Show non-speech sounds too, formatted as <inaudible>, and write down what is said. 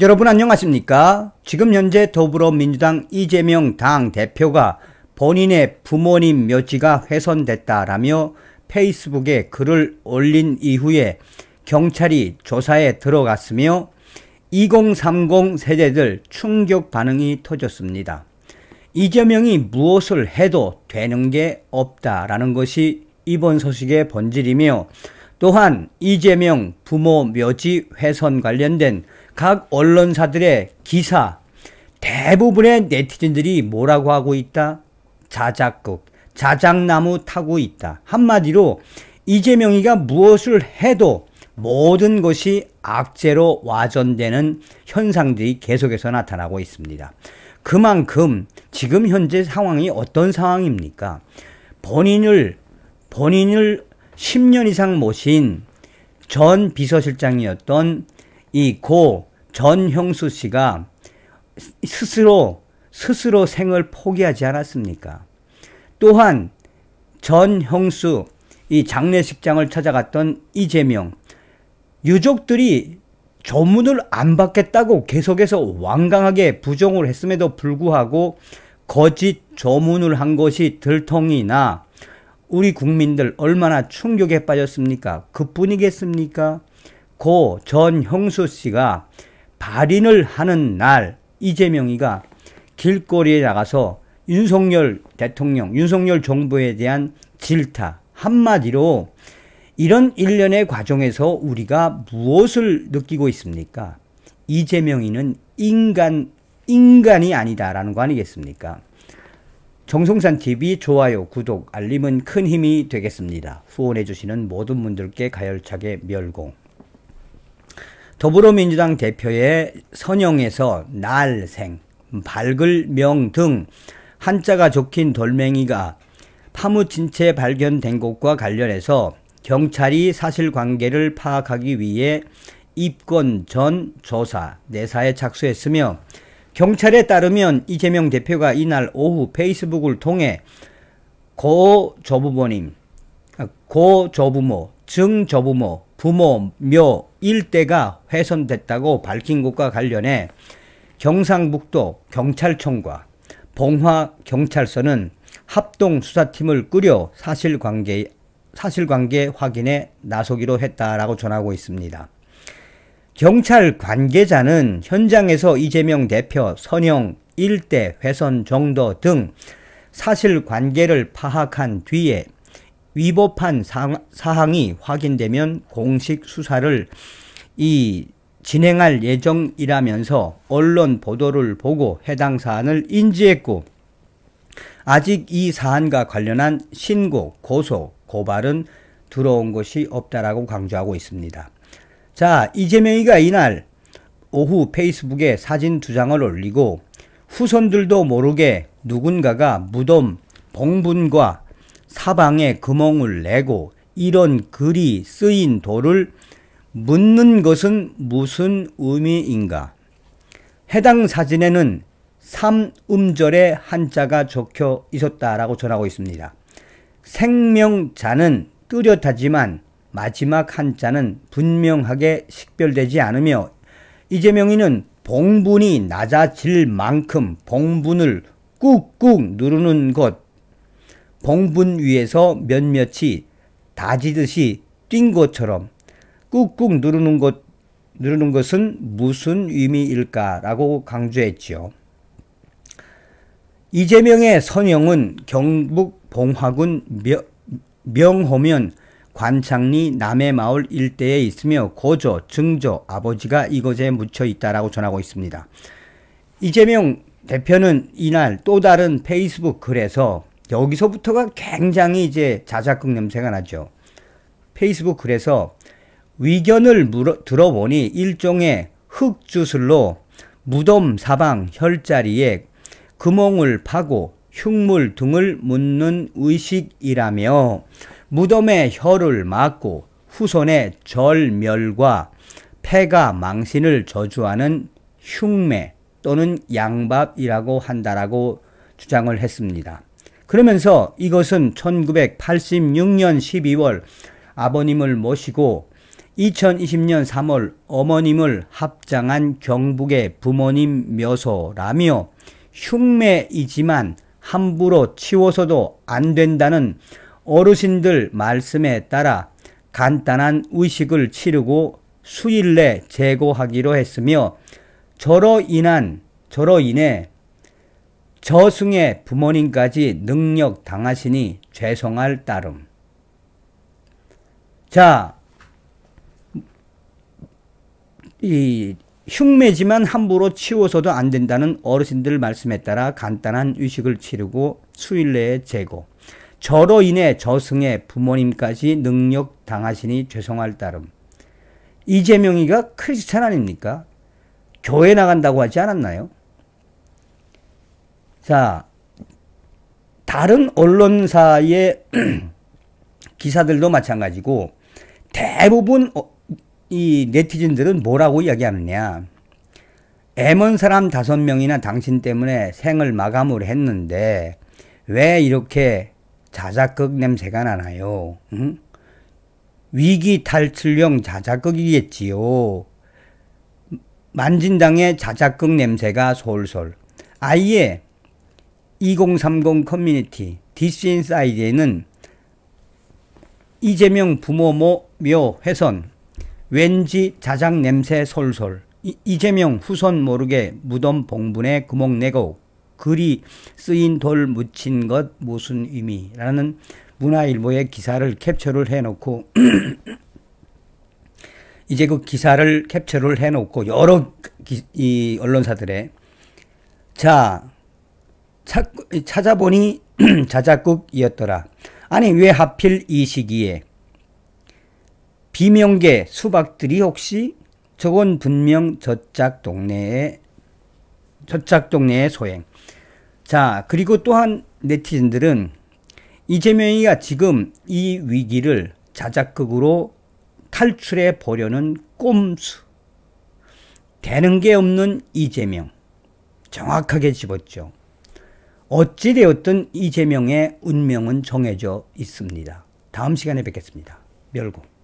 여러분 안녕하십니까? 지금 현재 더불어민주당 이재명 당 대표가 본인의 부모님 묘지가 훼손됐다라며 페이스북에 글을 올린 이후에 경찰이 조사에 들어갔으며 2030 세대들 충격 반응이 터졌습니다. 이재명이 무엇을 해도 되는 게 없다라는 것이 이번 소식의 본질이며 또한 이재명 부모 묘지 훼손 관련된 각 언론사들의 기사 대부분의 네티즌들이 뭐라고 하고 있다? 자작극, 자작나무 타고 있다. 한마디로 이재명이가 무엇을 해도 모든 것이 악재로 와전되는 현상들이 계속해서 나타나고 있습니다. 그만큼 지금 현재 상황이 어떤 상황입니까? 본인을 본인을 10년 이상 모신 전 비서실장이었던 이고 전형수 씨가 스스로 스스로 생을 포기하지 않았습니까? 또한 전형수 이 장례식장을 찾아갔던 이재명 유족들이 조문을 안 받겠다고 계속해서 완강하게 부정을 했음에도 불구하고 거짓 조문을 한 것이 들통이나 우리 국민들 얼마나 충격에 빠졌습니까? 그뿐이겠습니까? 고 전형수 씨가 발인을 하는 날 이재명이가 길거리에 나가서 윤석열 대통령, 윤석열 정부에 대한 질타 한마디로 이런 일련의 과정에서 우리가 무엇을 느끼고 있습니까? 이재명이는 인간 인간이 아니다라는 거 아니겠습니까? 정성산 TV 좋아요, 구독, 알림은 큰 힘이 되겠습니다. 후원해 주시는 모든 분들께 가열차게 멸공. 더불어민주당 대표의 선영에서 날생, 밝을 명 등 한자가 적힌 돌멩이가 파묻힌 채 발견된 것과 관련해서 경찰이 사실관계를 파악하기 위해 입건 전 조사 내사에 착수했으며 경찰에 따르면 이재명 대표가 이날 오후 페이스북을 통해 고 조부모님, 아, 고 조부모, 증 조부모, 부모, 묘 일대가 훼손됐다고 밝힌 것과 관련해 경상북도 경찰청과 봉화 경찰서는 합동 수사팀을 꾸려 사실관계 사실관계 확인에 나서기로 했다라고 전하고 있습니다. 경찰 관계자는 현장에서 이재명 대표 선영 일대 훼손 정도 등 사실관계를 파악한 뒤에 위법한 사항이 확인되면 공식 수사를 이 진행할 예정이라면서 언론 보도를 보고 해당 사안을 인지했고 아직 이 사안과 관련한 신고, 고소, 고발은 들어온 것이 없다라고 강조하고 있습니다. 자, 이재명이가 이날 오후 페이스북에 사진 두 장을 올리고 후손들도 모르게 누군가가 무덤 봉분과 사방에 구멍을 내고 이런 글이 쓰인 돌을 묻는 것은 무슨 의미인가? 해당 사진에는 삼음절의 한자가 적혀 있었다라고 전하고 있습니다. 생명자는 뚜렷하지만 마지막 한자는 분명하게 식별되지 않으며 이재명이는 봉분이 낮아질 만큼 봉분을 꾹꾹 누르는 것 봉분 위에서 몇몇이 다지듯이 뛴 것처럼 꾹꾹 누르는 것 누르는 것은 무슨 의미일까라고 강조했지요. 이재명의 선영은 경북 봉화군 명, 호면 관창리 남해마을 일대에 있으며 고조, 증조, 아버지가 이곳에 묻혀 있다라고 전하고 있습니다. 이재명 대표는 이날 또 다른 페이스북 글에서 여기서부터가 굉장히 이제 자작극 냄새가 나죠. 페이스북 글에서 위견을 물어, 들어보니 일종의 흙주술로 무덤 사방 혈자리에 금홍을 파고 흉물 등을 묻는 의식이라며 무덤에 혀를 막고 후손의 절멸과 폐가 망신을 저주하는 흉매 또는 양밥이라고 한다라고 주장을 했습니다. 그러면서 이것은 1986년 12월 아버님을 모시고 2020년 3월 어머님을 합장한 경북의 부모님 묘소라며 흉매이지만 함부로 치워서도 안 된다는 어르신들 말씀에 따라 간단한 의식을 치르고 수일 내 제거하기로 했으며 저로 인한 저로 인해 저승의 부모님까지 능력 당하시니 죄송할 따름. 자, 이 흉매지만 함부로 치워서도 안 된다는 어르신들 말씀에 따라 간단한 의식을 치르고 수일 내에 재고 저로 인해 저승의 부모님까지 능력 당하시니 죄송할 따름. 이재명이가 크리스찬 아닙니까? 교회 나간다고 하지 않았나요? 자, 다른 언론사의 <clears throat> 기사들도 마찬가지고 대부분 어, 이 네티즌들은 뭐라고 이야기하느냐. 애먼 사람 다섯 명이나 당신 때문에 생을 마감을 했는데 왜 이렇게 자작극 냄새가 나나요? 응? 위기 탈출형 자작극이겠지요. 만진당의 자작극 냄새가 솔솔. 아예 2030 커뮤니티 디스인사이드에는 이재명 부모 모묘 훼손 왠지 자작 냄새 솔솔 이, 재명 후손 모르게 무덤 봉분에 구멍 내고 글이 쓰인 돌 묻힌 것 무슨 의미라는 문화일보의 기사를 캡처를 해놓고 <clears throat> 이제 그 기사를 캡처를 해놓고 여러 기, 이 언론사들의 자 찾, 찾아보니 <clears throat> 자작극이었더라. 아니 왜 하필 이 시기에 비명계 수박들이 혹시 저건 분명 저짝 동네의 저짝 동네의 소행. 자 그리고 또한 네티즌들은 이재명이가 지금 이 위기를 자작극으로 탈출해 보려는 꼼수. 되는 게 없는 이재명. 정확하게 집었죠. 어찌되었든 이재명의 운명은 정해져 있습니다. 다음 시간에 뵙겠습니다. 멸공.